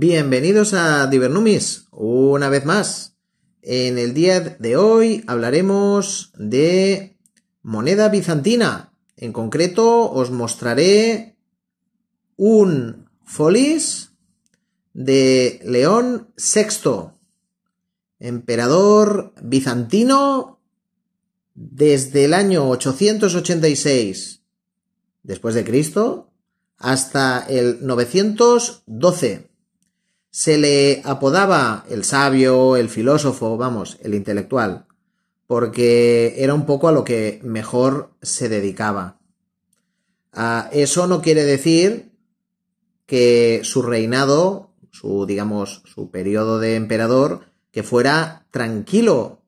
Bienvenidos a Divernumis, una vez más. En el día de hoy hablaremos de moneda bizantina. En concreto os mostraré un folis de León VI, emperador bizantino desde el año 886 después de Cristo hasta el 912 se le apodaba el sabio, el filósofo, vamos, el intelectual, porque era un poco a lo que mejor se dedicaba. Ah, eso no quiere decir que su reinado, su, digamos, su periodo de emperador, que fuera tranquilo,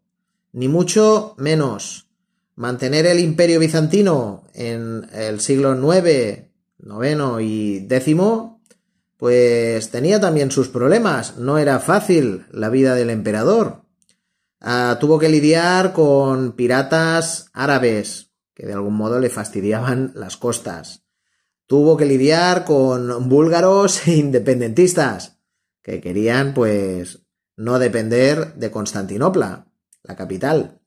ni mucho menos. Mantener el imperio bizantino en el siglo IX, IX y X pues tenía también sus problemas. No era fácil la vida del emperador. Ah, tuvo que lidiar con piratas árabes, que de algún modo le fastidiaban las costas. Tuvo que lidiar con búlgaros e independentistas, que querían, pues, no depender de Constantinopla, la capital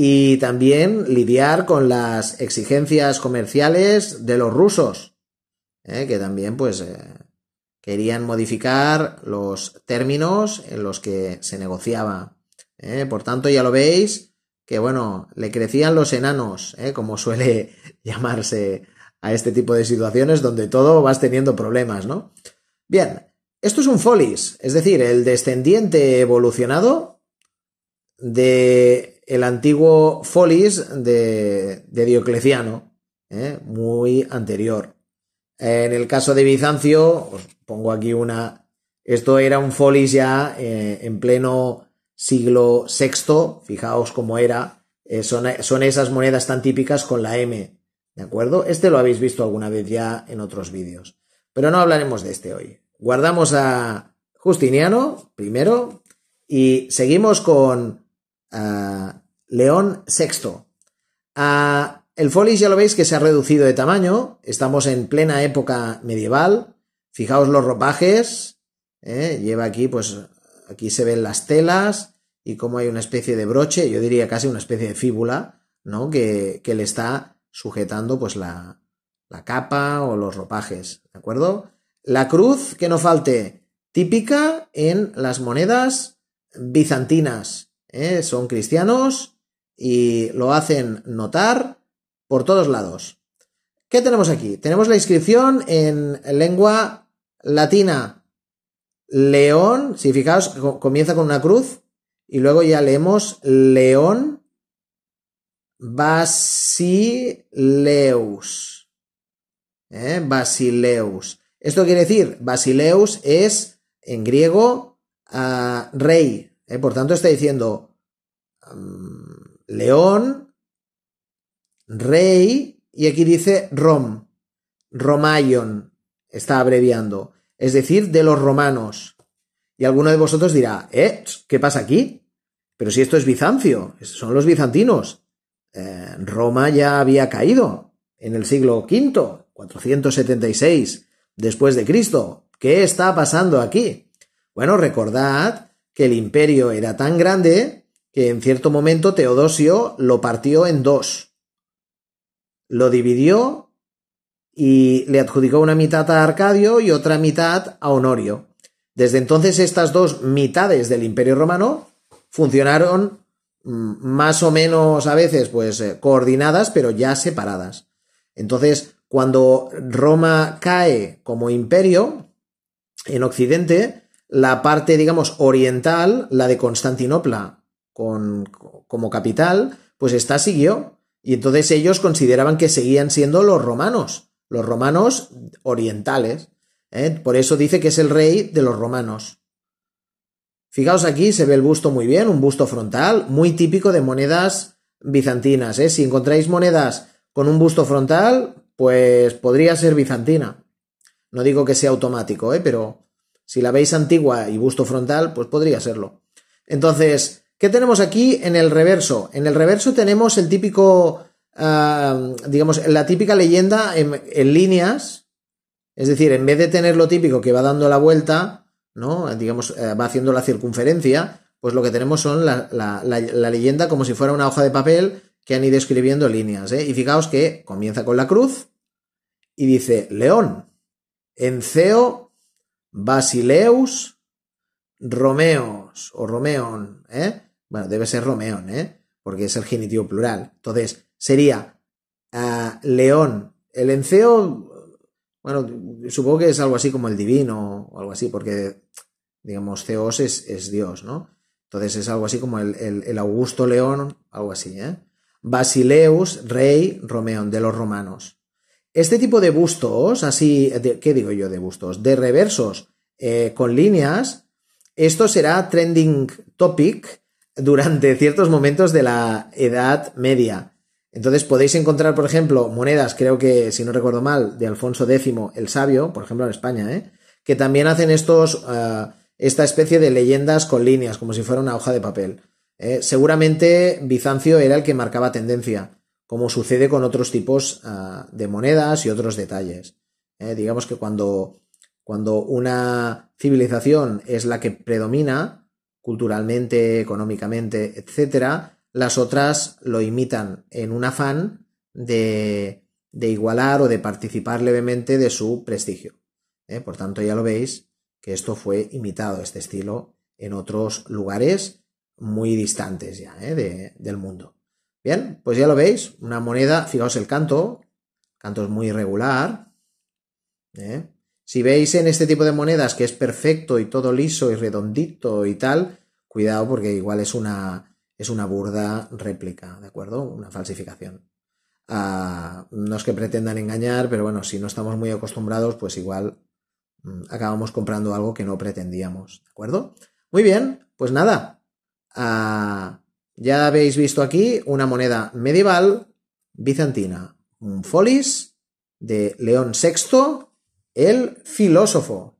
y también lidiar con las exigencias comerciales de los rusos, eh, que también pues eh, querían modificar los términos en los que se negociaba. ¿eh? Por tanto, ya lo veis, que bueno, le crecían los enanos, ¿eh? como suele llamarse a este tipo de situaciones donde todo vas teniendo problemas, ¿no? Bien, esto es un folis, es decir, el descendiente evolucionado de el antiguo folis de, Diocleciano, ¿eh? muy anterior. En el caso de Bizancio, os pongo aquí una. Esto era un folis ya eh, en pleno siglo VI. Fijaos cómo era. Eh, son, esas monedas tan típicas con la M. ¿De acuerdo? Este lo habéis visto alguna vez ya en otros vídeos. Pero no hablaremos de este hoy. Guardamos a Justiniano primero y seguimos con ah, León VI. A ah, el folis ya lo veis que se ha reducido de tamaño, estamos en plena época medieval, fijaos los ropajes, ¿eh? lleva aquí pues aquí se ven las telas y como hay una especie de broche, yo diría casi una especie de fíbula, ¿no? Que, le está sujetando pues la, la capa o los ropajes, ¿de acuerdo? La cruz, que no falte, típica en las monedas bizantinas. ¿eh? Son cristianos y lo hacen notar por todos lados. ¿Qué tenemos aquí? Tenemos la inscripción en lengua latina. León, si fijaos, comienza con una cruz y luego ya leemos León Basileus. ¿Eh? Basileus. Esto quiere decir, Basileus es en griego ah, rey. ¿Eh? Por tanto, está diciendo mm, León Rey, y aquí dice Rom, Romayon, está abreviando, es decir, de los romanos. Y alguno de vosotros dirá, ¿eh? ¿Qué pasa aquí? Pero si esto es Bizancio, son los bizantinos. Eh, Roma ya había caído en el siglo V, 476 después de Cristo. ¿Qué está pasando aquí? Bueno, recordad que el imperio era tan grande que en cierto momento Teodosio lo partió en dos lo dividió y le adjudicó una mitad a Arcadio y otra mitad a Honorio. Desde entonces estas dos mitades del Imperio Romano funcionaron mm, más o menos a veces pues eh, coordinadas pero ya separadas. Entonces, cuando Roma cae como imperio en Occidente, la parte, digamos, oriental, la de Constantinopla como capital, pues esta siguió y entonces ellos consideraban que seguían siendo los romanos, los romanos orientales. ¿eh? Por eso dice que es el rey de los romanos. Fijaos aquí, se ve el busto muy bien, un busto frontal, muy típico de monedas bizantinas. ¿eh? Si encontráis monedas con un busto frontal, pues podría ser bizantina. No digo que sea automático, ¿eh? pero si la veis antigua y busto frontal, pues podría serlo. Entonces, ¿Qué tenemos aquí en el reverso? En el reverso tenemos el típico, ah, digamos, la típica leyenda en, líneas. Es decir, en vez de tener lo típico que va dando la vuelta, ¿no? Digamos, eh, va haciendo la circunferencia, pues lo que tenemos son la, leyenda como si fuera una hoja de papel que han ido escribiendo líneas. ¿eh? Y fijaos que comienza con la cruz y dice León, Enceo, Basileus, Romeos o Romeón, ¿eh? Bueno, debe ser Romeón, ¿eh? Porque es el genitivo plural. Entonces, sería ah, León. El enceo, bueno, supongo que es algo así como el divino o algo así, porque, digamos, Zeos es, Dios, ¿no? Entonces es algo así como el, Augusto León, algo así, ¿eh? Basileus, rey Romeón, de los romanos. Este tipo de bustos, así, ¿qué digo yo de bustos? De reversos eh, con líneas, esto será trending topic durante ciertos momentos de la Edad Media. Entonces podéis encontrar, por ejemplo, monedas, creo que, si no recuerdo mal, de Alfonso X el Sabio, por ejemplo, en España, ¿eh? que también hacen estos, eh, esta especie de leyendas con líneas, como si fuera una hoja de papel. ¿eh? Seguramente Bizancio era el que marcaba tendencia, como sucede con otros tipos de monedas y otros detalles. Digamos que cuando, cuando una civilización es la que predomina, culturalmente, económicamente, etcétera, las otras lo imitan en un afán de, igualar o de participar levemente de su prestigio. ¿eh? Por tanto, ya lo veis que esto fue imitado, este estilo, en otros lugares muy distantes ya ¿eh? del mundo. Bien, pues ya lo veis, una moneda, fijaos el canto, canto es muy irregular, ¿eh? Si veis en este tipo de monedas que es perfecto y todo liso y redondito y tal, cuidado porque igual es una, es una burda réplica, ¿de acuerdo? Una falsificación. Ah, no es que pretendan engañar, pero bueno, si no estamos muy acostumbrados, pues igual mm, acabamos comprando algo que no pretendíamos, ¿de acuerdo? Muy bien, pues nada. Ah, ya habéis visto aquí una moneda medieval bizantina, un folis de León VI el filósofo.